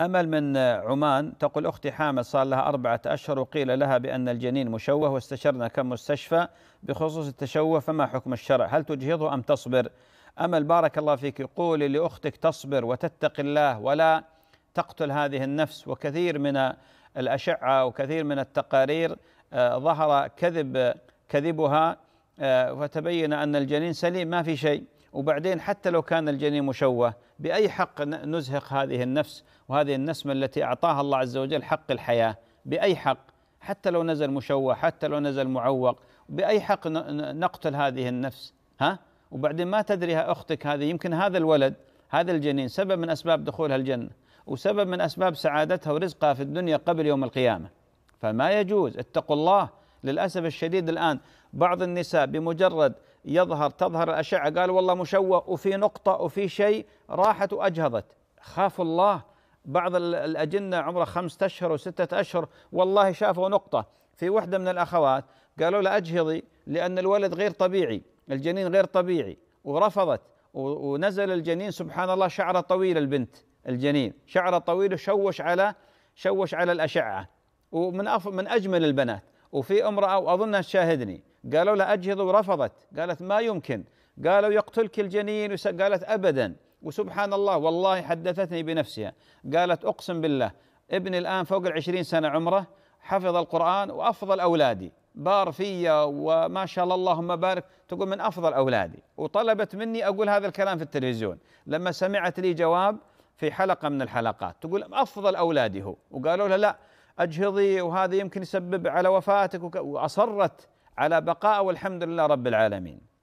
أمل من عمان تقول أختي حامد صار لها أربعة أشهر وقيل لها بأن الجنين مشوه واستشرنا كم مستشفى بخصوص التشوه فما حكم الشرع هل تجهضه أم تصبر أمل بارك الله فيك يقول لأختك تصبر وتتقي الله ولا تقتل هذه النفس وكثير من الأشعة وكثير من التقارير آه، ظهر كذب كذبها آه، وتبين أن الجنين سليم ما في شيء وبعدين حتى لو كان الجنين مشوه باي حق نزهق هذه النفس وهذه النسمه التي اعطاها الله عز وجل حق الحياه باي حق حتى لو نزل مشوه حتى لو نزل معوق باي حق نقتل هذه النفس ها وبعدين ما تدري اختك هذه يمكن هذا الولد هذا الجنين سبب من اسباب دخولها الجنه وسبب من اسباب سعادتها ورزقها في الدنيا قبل يوم القيامه فما يجوز اتقوا الله للاسف الشديد الان بعض النساء بمجرد يظهر تظهر الأشعة قال والله مشوه وفي نقطة وفي شيء راحت وأجهضت خاف الله بعض الأجنة عمره خمسة أشهر وستة أشهر والله شافوا نقطة في وحدة من الأخوات قالوا لا أجهضي لأن الولد غير طبيعي الجنين غير طبيعي ورفضت ونزل الجنين سبحان الله شعره طويل البنت الجنين شعره طويل وشوش على شوش على الأشعة ومن من أجمل البنات وفي امرأة وأظنها تشاهدني قالوا لها أجهض ورفضت قالت ما يمكن قالوا يقتلك الجنين قالت أبدا وسبحان الله والله حدثتني بنفسها قالت أقسم بالله ابني الآن فوق العشرين سنة عمره حفظ القرآن وأفضل أولادي بار فيا وما شاء الله اللهم بارك تقول من أفضل أولادي وطلبت مني أقول هذا الكلام في التلفزيون لما سمعت لي جواب في حلقة من الحلقات تقول أفضل أولادي هو وقالوا لها لا أجهضي وهذا يمكن يسبب على وفاتك وأصرت على بقاء والحمد لله رب العالمين